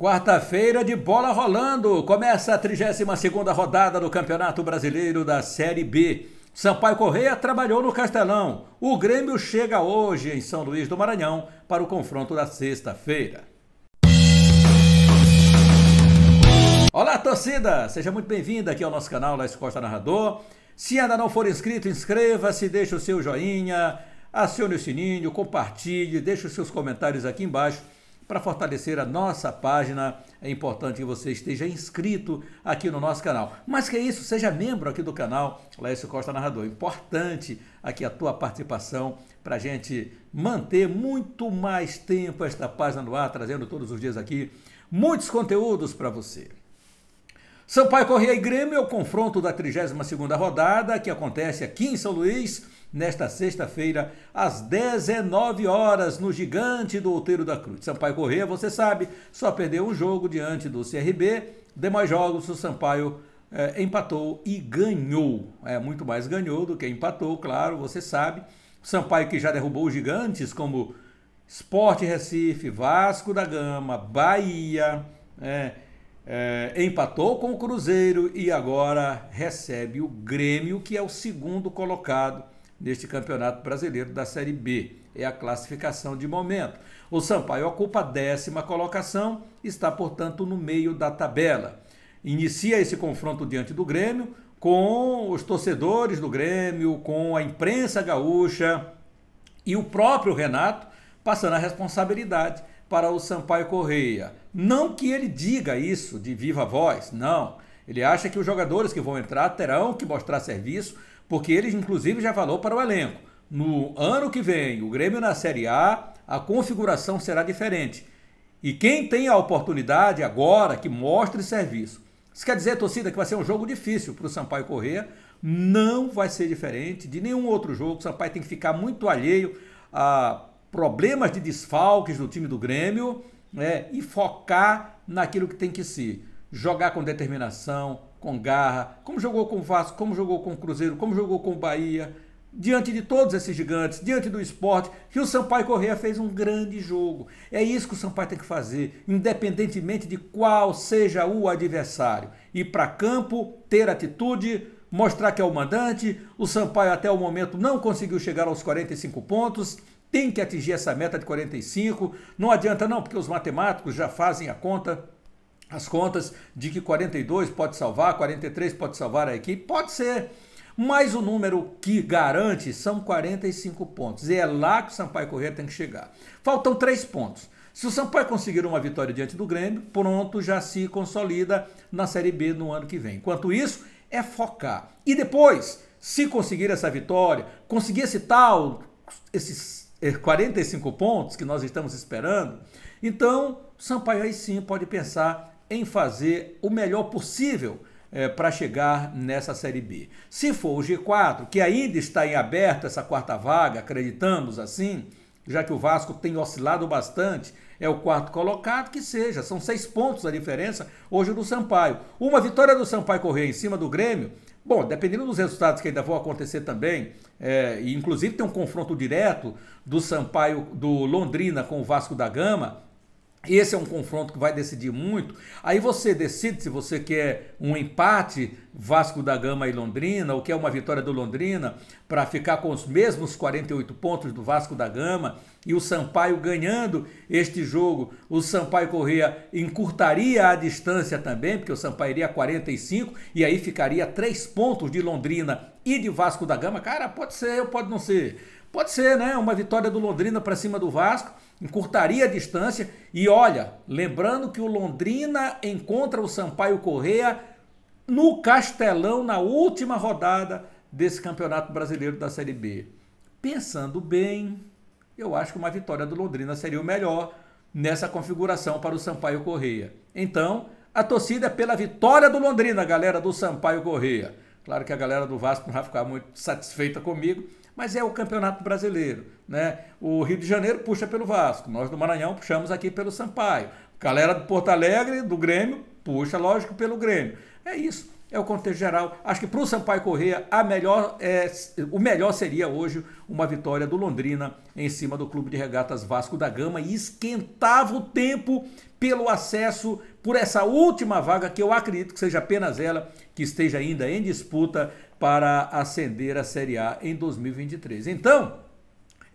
Quarta-feira de bola rolando. Começa a 32 rodada do Campeonato Brasileiro da Série B. Sampaio Correia trabalhou no Castelão. O Grêmio chega hoje em São Luís do Maranhão para o confronto da sexta-feira. Olá, torcida! Seja muito bem-vinda aqui ao nosso canal Laís Costa Narrador. Se ainda não for inscrito, inscreva-se, deixe o seu joinha, acione o sininho, compartilhe, deixe os seus comentários aqui embaixo para fortalecer a nossa página, é importante que você esteja inscrito aqui no nosso canal. Mas que é isso, seja membro aqui do canal Laércio Costa Narrador. Importante aqui a tua participação para a gente manter muito mais tempo esta página no ar, trazendo todos os dias aqui muitos conteúdos para você. Sampaio Correia e Grêmio é o confronto da 32ª rodada, que acontece aqui em São Luís, nesta sexta-feira, às 19 horas, no gigante do Outeiro da Cruz. Sampaio Correia, você sabe, só perdeu um jogo diante do CRB, demais jogos o Sampaio é, empatou e ganhou. É, muito mais ganhou do que empatou, claro, você sabe. Sampaio que já derrubou gigantes como Sport Recife, Vasco da Gama, Bahia, é, é, empatou com o Cruzeiro e agora recebe o Grêmio, que é o segundo colocado neste Campeonato Brasileiro da Série B. É a classificação de momento. O Sampaio ocupa a décima colocação, está, portanto, no meio da tabela. Inicia esse confronto diante do Grêmio com os torcedores do Grêmio, com a imprensa gaúcha e o próprio Renato passando a responsabilidade para o Sampaio Correia. Não que ele diga isso de viva voz, não. Ele acha que os jogadores que vão entrar terão que mostrar serviço, porque ele, inclusive, já falou para o elenco. No ano que vem, o Grêmio na Série A, a configuração será diferente. E quem tem a oportunidade agora que mostre serviço. Isso quer dizer, torcida, que vai ser um jogo difícil para o Sampaio Correr. Não vai ser diferente de nenhum outro jogo. O Sampaio tem que ficar muito alheio a problemas de desfalques do time do Grêmio né, e focar naquilo que tem que ser. Jogar com determinação, com garra, como jogou com o Vasco, como jogou com o Cruzeiro, como jogou com o Bahia, diante de todos esses gigantes, diante do esporte, que o Sampaio Correia fez um grande jogo. É isso que o Sampaio tem que fazer, independentemente de qual seja o adversário. Ir para campo, ter atitude, mostrar que é o mandante. O Sampaio até o momento não conseguiu chegar aos 45 pontos tem que atingir essa meta de 45. Não adianta não, porque os matemáticos já fazem a conta as contas de que 42 pode salvar, 43 pode salvar a equipe, pode ser. Mas o número que garante são 45 pontos. E é lá que o Sampaio Corrêa tem que chegar. Faltam três pontos. Se o Sampaio conseguir uma vitória diante do Grêmio, pronto, já se consolida na Série B no ano que vem. Enquanto isso, é focar. E depois, se conseguir essa vitória, conseguir esse tal, esses 45 é, pontos que nós estamos esperando, então Sampaio aí sim pode pensar em fazer o melhor possível é, para chegar nessa Série B. Se for o G4, que ainda está em aberto essa quarta vaga, acreditamos assim, já que o Vasco tem oscilado bastante, é o quarto colocado, que seja, são seis pontos a diferença hoje do Sampaio. Uma vitória do Sampaio correr em cima do Grêmio Bom, dependendo dos resultados que ainda vão acontecer também, é, e inclusive tem um confronto direto do Sampaio, do Londrina com o Vasco da Gama, esse é um confronto que vai decidir muito. Aí você decide se você quer um empate Vasco da Gama e Londrina, ou quer uma vitória do Londrina para ficar com os mesmos 48 pontos do Vasco da Gama e o Sampaio ganhando este jogo. O Sampaio Corrêa encurtaria a distância também, porque o Sampaio iria 45 e aí ficaria 3 pontos de Londrina e de Vasco da Gama. Cara, pode ser, ou pode não ser. Pode ser, né? Uma vitória do Londrina para cima do Vasco, encurtaria a distância. E olha, lembrando que o Londrina encontra o Sampaio Correia no Castelão na última rodada desse Campeonato Brasileiro da Série B. Pensando bem, eu acho que uma vitória do Londrina seria o melhor nessa configuração para o Sampaio Correia. Então, a torcida é pela vitória do Londrina, galera do Sampaio Correia. Claro que a galera do Vasco não vai ficar muito satisfeita comigo, mas é o Campeonato Brasileiro. Né? O Rio de Janeiro puxa pelo Vasco, nós do Maranhão puxamos aqui pelo Sampaio. A galera do Porto Alegre, do Grêmio, puxa, lógico, pelo Grêmio. É isso é o contexto geral. Acho que para o Sampaio Correia, a melhor, é, o melhor seria hoje uma vitória do Londrina em cima do Clube de Regatas Vasco da Gama e esquentava o tempo pelo acesso por essa última vaga, que eu acredito que seja apenas ela que esteja ainda em disputa para ascender a Série A em 2023. Então,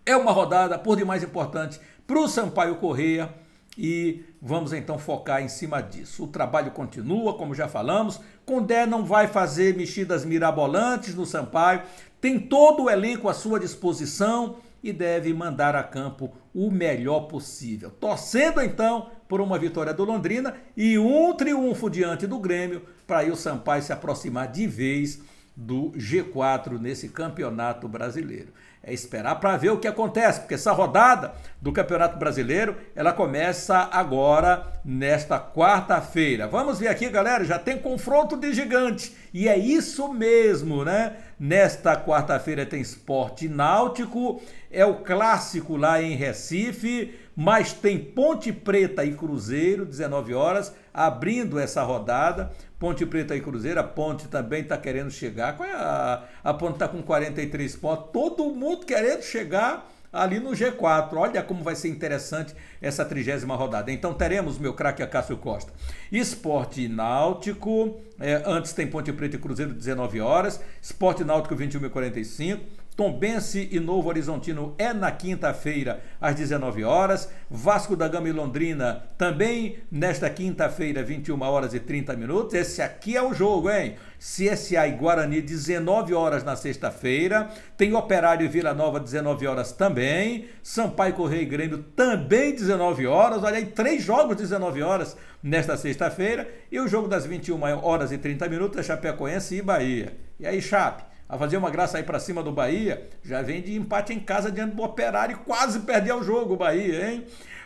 é uma rodada por demais importante para o Sampaio Correia e vamos então focar em cima disso. O trabalho continua, como já falamos. Condé não vai fazer mexidas mirabolantes no Sampaio, tem todo o elenco à sua disposição e deve mandar a campo o melhor possível. Torcendo então por uma vitória do Londrina e um triunfo diante do Grêmio para aí o Sampaio se aproximar de vez do G4 nesse campeonato brasileiro é esperar para ver o que acontece, porque essa rodada do Campeonato Brasileiro, ela começa agora nesta quarta-feira. Vamos ver aqui, galera, já tem confronto de gigante. E é isso mesmo, né? Nesta quarta-feira tem esporte náutico, é o clássico lá em Recife, mas tem Ponte Preta e Cruzeiro, 19 horas, abrindo essa rodada. Ponte Preta e Cruzeiro, a Ponte também está querendo chegar. É a, a Ponte está com 43 pontos. Todo mundo querendo chegar ali no G4. Olha como vai ser interessante essa trigésima rodada. Então teremos, meu craque Acácio Costa, Esporte Náutico, é, antes tem Ponte Preta e Cruzeiro, 19 horas, Esporte Náutico, 21 45 Tombense e Novo Horizontino é na quinta-feira, às 19 horas. Vasco da Gama e Londrina também nesta quinta-feira, 21 horas e 30 minutos. Esse aqui é o jogo, hein? CSA e Guarani, 19 horas na sexta-feira. Tem Operário e Vila Nova, 19 horas também. Sampaio Correia e Grêmio também, 19 horas. Olha aí, três jogos, 19 horas nesta sexta-feira. E o jogo das 21 horas e 30 minutos é Chapecoense e Bahia. E aí, Chape? a fazer uma graça aí para cima do Bahia, já vem de empate em casa diante do Operário e quase perdeu o jogo o Bahia, hein?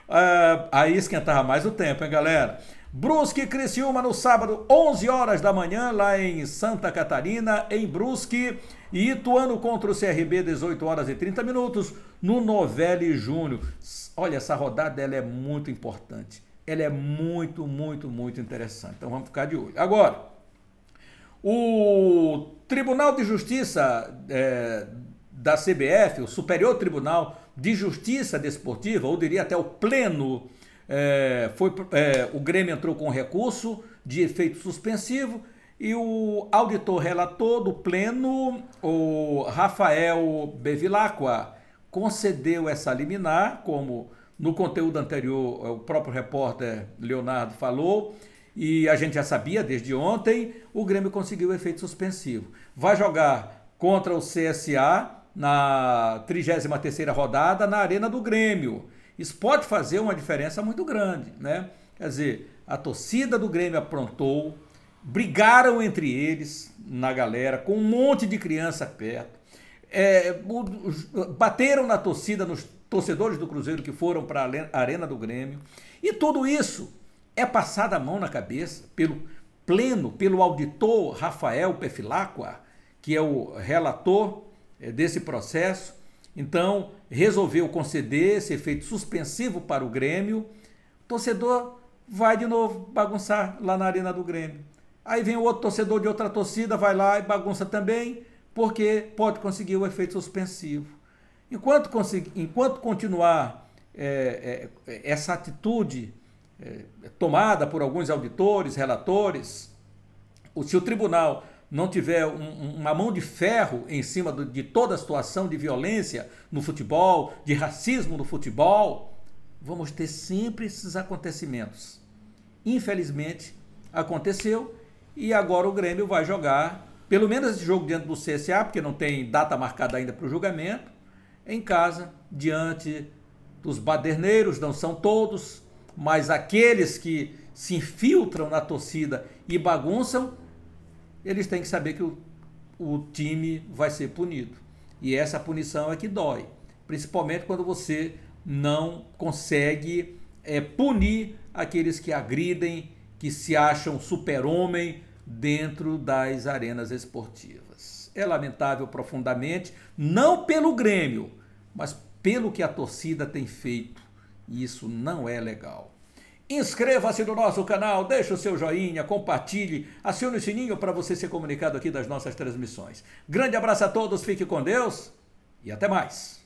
Ah, aí esquentava mais o tempo, hein, galera? Brusque e Criciúma no sábado, 11 horas da manhã, lá em Santa Catarina, em Brusque. E Ituano contra o CRB, 18 horas e 30 minutos, no Novelli Júnior. Olha, essa rodada ela é muito importante. Ela é muito, muito, muito interessante. Então vamos ficar de olho. Agora, o Tribunal de Justiça é, da CBF, o Superior Tribunal de Justiça Desportiva, ou diria até o Pleno, é, foi, é, o Grêmio entrou com recurso de efeito suspensivo e o auditor relator do Pleno, o Rafael Bevilacqua, concedeu essa liminar, como no conteúdo anterior o próprio repórter Leonardo falou, e a gente já sabia desde ontem, o Grêmio conseguiu o efeito suspensivo. Vai jogar contra o CSA na 33ª rodada na Arena do Grêmio. Isso pode fazer uma diferença muito grande, né? Quer dizer, a torcida do Grêmio aprontou, brigaram entre eles na galera, com um monte de criança perto. É, bateram na torcida, nos torcedores do Cruzeiro que foram para a Arena do Grêmio. E tudo isso é passada a mão na cabeça pelo pleno, pelo auditor Rafael Pefilacqua, que é o relator eh, desse processo. Então, resolveu conceder esse efeito suspensivo para o Grêmio. O torcedor vai de novo bagunçar lá na arena do Grêmio. Aí vem o outro torcedor de outra torcida, vai lá e bagunça também, porque pode conseguir o efeito suspensivo. Enquanto, enquanto continuar é, é, essa atitude é, é, tomada por alguns auditores, relatores, se o tribunal não tiver um, uma mão de ferro em cima do, de toda a situação de violência no futebol, de racismo no futebol, vamos ter sempre esses acontecimentos. Infelizmente, aconteceu e agora o Grêmio vai jogar, pelo menos esse jogo diante do CSA, porque não tem data marcada ainda para o julgamento, em casa, diante dos baderneiros, não são todos, mas aqueles que se infiltram na torcida e bagunçam, eles têm que saber que o, o time vai ser punido. E essa punição é que dói, principalmente quando você não consegue é, punir aqueles que agridem, que se acham super-homem dentro das arenas esportivas. É lamentável profundamente, não pelo Grêmio, mas pelo que a torcida tem feito e isso não é legal. Inscreva-se no nosso canal, deixe o seu joinha, compartilhe, acione o sininho para você ser comunicado aqui das nossas transmissões. Grande abraço a todos, fique com Deus e até mais.